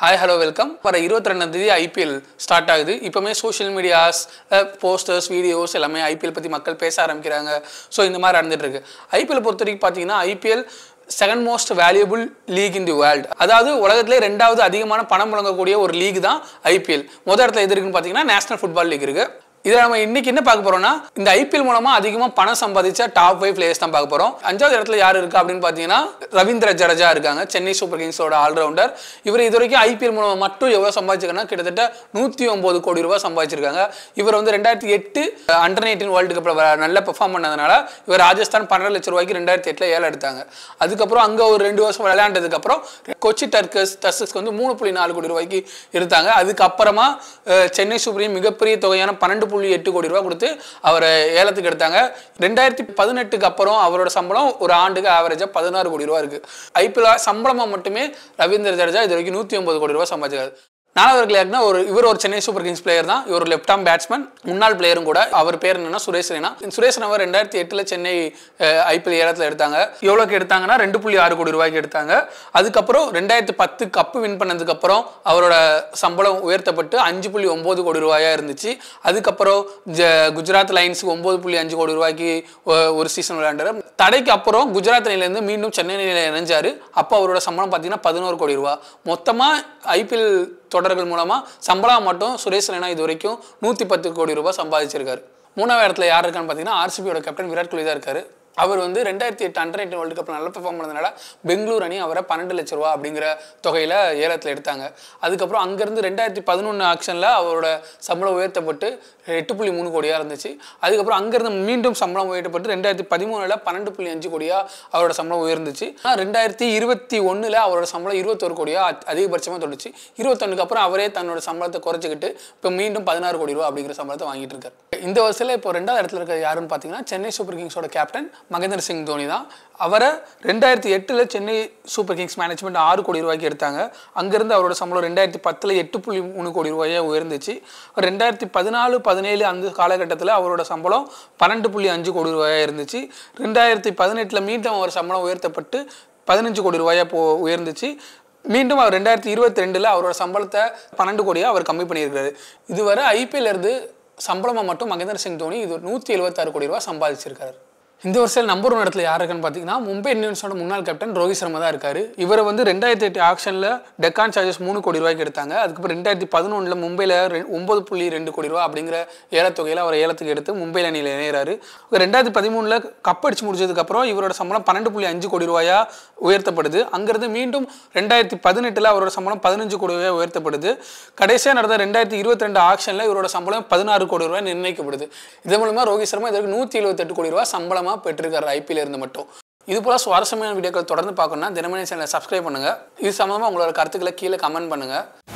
hi hello welcome வர இருபத்தி ரெண்டாம் தேதி ஐபிஎல் ஸ்டார்ட் ஆகுது இப்போவுமே சோஷியல் மீடியாஸ் போஸ்டர்ஸ் வீடியோஸ் எல்லாமே ஐபிஎல் பற்றி மக்கள் பேச ஆரம்பிக்கிறாங்க ஸோ இந்த மாதிரி நடந்துகிட்ருக்கு ஐபிஎல் பொறுத்த வரைக்கும் பார்த்தீங்கன்னா IPL second most valuable league in the world அதாவது உலகத்திலே ரெண்டாவது அதிகமான பணம் முழங்கக்கூடிய ஒரு லீக் தான் ஐபிஎல் முதல் இடத்துல எது இருக்குன்னு பார்த்தீங்கன்னா நேஷனல் ஃபுட்பால் லீக் இருக்குது இதில் நம்ம இன்னைக்கு என்ன பார்க்க போறோம்னா இந்த ஐபிஎல் மூலமா அதிகமாக பணம் சம்பாதிச்ச டாப் ஃபைவ் பிளேயர்ஸ் தான் பார்க்க போறோம் அஞ்சாவது இடத்துல யார் இருக்கா அப்படின்னு பார்த்தீங்கன்னா ரவீந்திர ஜடேஜா இருக்காங்க சென்னை சூப்பர் கிங்ஸோட ஆல்ரவுண்டர் இவர் இது வரைக்கும் ஐபிஎல் மூலமாக மட்டும் எவ்வளோ சம்பாதிச்சிருக்காங்கன்னா கிட்டத்தட்ட நூற்றி ஒம்பது கோடி ரூபாய் சம்பாதிச்சிருக்காங்க இவர் வந்து ரெண்டாயிரத்தி எட்டு அண்டர் நைன்டீன் வேர்ல்டு கப்பில் நல்லா பெர்ஃபார்ம் பண்ணதுனால இவர் ராஜஸ்தான் பன்னெண்டு லட்சம் ரூபாய்க்கு ரெண்டாயிரத்தி எட்டில் ஏழை எடுத்தாங்க அதுக்கப்புறம் அங்கே ஒரு ரெண்டு வருஷம் விளையாண்டதுக்கப்புறம் கொச்சி டர்க்கஸ் டஸ்க்கு வந்து மூணு புள்ளி நாலு கோடி ரூபாய்க்கு எடுத்தாங்க அதுக்கப்புறமா சென்னை சூப்பரின் மிகப்பெரிய தொகையான பன்னெண்டு புள்ளி எட்டு கோடி ரூபா கொடுத்து அவரை ஏலத்துக்கு எடுத்தாங்க ரெண்டாயிரத்தி பதினெட்டுக்கு அப்புறம் அவரோட சம்பளம் ஒரு ஆண்டுக்கு ஆவரேஜாக பதினாறு கோடி ரூபா இருக்குது ஐபிஎல் சம்பளமாக மட்டுமே ரவீந்திர ஜடேஜா இது வரைக்கும் நூற்றி ஒன்பது கோடி ரூபா சம்பாதிச்சிருக்காரு நாலாவது விளையாட்டுனா ஒரு இவர் ஒரு சென்னை சூப்பர் கிங்ஸ் பிளேயர் தான் இவர் லெஃப்ட் ஆம் பேட்ஸ்மேன் முன்னாள் பிளேயரும் கூட அவர் பேர் என்னன்னா சுரேஷ் ரெய்னா சுரேஷ் ரெய்னா ரெண்டாயிரத்தி எட்டில் சென்னை ஐபிஎல் ஏலத்தில் எடுத்தாங்க எவ்வளோக்கு எடுத்தாங்கன்னா ரெண்டு புள்ளி ஆறு கோடி ரூபாய்க்கு எடுத்தாங்க அதுக்கப்புறம் ரெண்டாயிரத்தி பத்து கப்பு வின் பண்ணதுக்கப்புறம் அவரோட சம்பளம் உயர்த்தப்பட்டு அஞ்சு புள்ளி ஒம்பது கோடி ரூபாயாக இருந்துச்சு அதுக்கப்புறம் குஜராத் லைன்ஸுக்கு ஒம்பது புள்ளி அஞ்சு கோடி ரூபாய்க்கு ஒரு சீசன் விளையாண்டார் தடைக்கு அப்புறம் குஜராத் அணிலேருந்து மீண்டும் சென்னை நிலையில் இணைஞ்சார் அப்போ அவரோட சம்பளம் பார்த்தீங்கன்னா பதினோரு கோடி ரூபா மொத்தமாக ஐபிஎல் தொடர்கள் மூலமாக சம்பளம் மட்டும் சுரேஷ் ரெய்னா இது வரைக்கும் நூற்றி பத்து கோடி ரூபாய் சம்பாதிச்சிருக்காரு மூணாவது இடத்துல யார் இருக்கான்னு பார்த்தீங்கன்னா ஆர்சிபியோட கேப்டன் விராட் கோலி தான் இருக்காரு அவர் வந்து ரெண்டாயிரத்தி எட்டு அண்டர் நைன்டீன் வேர்ல்டு கப்பில் நல்லா பெர்ஃபார்ம் பண்ணதுனால பெங்களூர் அணி அவரை பன்னெண்டு லட்ச ரூபா அப்படிங்கிற தொகையில் ஏலத்தில் எடுத்தாங்க அதுக்கப்புறம் அங்கேருந்து ரெண்டாயிரத்தி பதினொன்று ஆக்ஷனில் அவரோட சம்பளம் உயர்த்தப்பட்டு எட்டு புள்ளி மூணு கோடியாக இருந்துச்சு அதுக்கப்புறம் அங்கேருந்து மீண்டும் சம்பளம் உயர்த்தப்பட்டு ரெண்டாயிரத்தி பதிமூணில் பன்னெண்டு புள்ளி அஞ்சு கோடியாக அவரோட சம்பளம் உயர்ந்துச்சு ஆனால் ரெண்டாயிரத்தி இருபத்தி ஒன்றில் அவரோட சம்பளம் இருபத்தொரு கோடியாக அதிகபட்சமாக தொடுச்சு இருபத்தொன்னுக்கு அப்புறம் அவரே தன்னோட சம்பளத்தை குறைச்சிக்கிட்டு இப்போ மீண்டும் பதினாறு கோடி ரூபா அப்படிங்கிற சம்பளத்தை வாங்கிட்டு இருக்காரு இந்த வருஷத்தில் இப்போ ரெண்டாவது இடத்துல இருக்கிற யாருன்னு பார்த்தீங்கன்னா சென்னை சூப்பர் கிங்ஸோட கேப்டன் மகேந்திர சிங் தோனி தான் அவரை ரெண்டாயிரத்தி எட்டில் சென்னை சூப்பர் கிங்ஸ் மேனேஜ்மெண்ட் ஆறு கோடி ரூபாய்க்கு எடுத்தாங்க அங்கேருந்து அவரோட சம்பளம் ரெண்டாயிரத்தி பத்தில் எட்டு புள்ளி மூணு கோடி ரூபாயாக உயர்ந்துச்சு ரெண்டாயிரத்தி பதினாலு பதினேழு அந்த காலகட்டத்தில் அவரோட சம்பளம் பன்னெண்டு புள்ளி அஞ்சு கோடி ரூபாயாக இருந்துச்சு ரெண்டாயிரத்தி பதினெட்டில் மீண்டும் அவர் சம்பளம் உயர்த்தப்பட்டு பதினஞ்சு கோடி ரூபாயாக போ உயர்ந்துச்சு மீண்டும் அவர் ரெண்டாயிரத்தி இருபத்தி ரெண்டில் அவரோட சம்பளத்தை பன்னெண்டு கோடியாக அவர் கம்மி பண்ணியிருக்காரு இதுவரை ஐபிஎல்லேருந்து சம்பளமாக மட்டும் மகேந்திர சிங் தோனி இது நூற்றி எழுபத்தாறு கோடி ரூபா சம்பாதிச்சிருக்காரு இந்த வருஷம் நம்பர் ஒன் இடத்துல யார் இருக்குன்னு பார்த்தீங்கன்னா மும்பை இந்தியன்ஸோட முன்னாள் கேப்டன் ரோஹித் சர்மா தான் இருக்காரு இவரை வந்து ரெண்டாயிரத்தி எட்டு ஆக்ஷனில் டெக்கான் சார்ஜஸ் மூணு கோடி ரூபாய்க்கு எடுத்தாங்க அதுக்கப்புறம் ரெண்டாயிரத்தி பதினொன்றில் மும்பையில் ஒன்பது புள்ளி ரெண்டு கோடி ரூபா அப்படிங்கிற ஏலத்தொகையில் அவர் ஏலத்துக்கு எடுத்து மும்பை அணியில் இணையிறாரு ரெண்டாயிரத்தி பதிமூணில் கப் அடிச்சு முடிச்சதுக்கப்புறம் இவரோட சம்பளம் பன்னெண்டு புள்ளி அஞ்சு கோடி ரூபாயாக உயர்த்தப்படுது அங்கேருந்து மீண்டும் ரெண்டாயிரத்தி பதினெட்டில் அவரோட சம்பளம் பதினஞ்சு கோடி ரூபாய் உயர்த்தப்படுது கடைசியாக நடந்த ரெண்டாயிரத்தி இருபத்தி ரெண்டு ஆக்ஷனில் இவரோட சம்பளம் பதினாறு கோடி ரூபாய் நிர்ணயிக்கப்படுது இதன் மூலமாக ரோஹித் சர்மா இதற்கு நூற்றி எழுபத்தெட்டு கோடி ரூபாய் சம்பளம் அதிகமாக பெற்றிருக்காரு ஐபிஎல் இருந்து மட்டும் இது போல சுவாரஸ்யமான வீடியோக்கள் தொடர்ந்து பார்க்கணும்னா தினமணி சேனலை சப்ஸ்கிரைப் பண்ணுங்க இது சம்மந்தமாக உங்களோட கருத்துக்களை கீழே கமெண்ட் பண்ணுங்க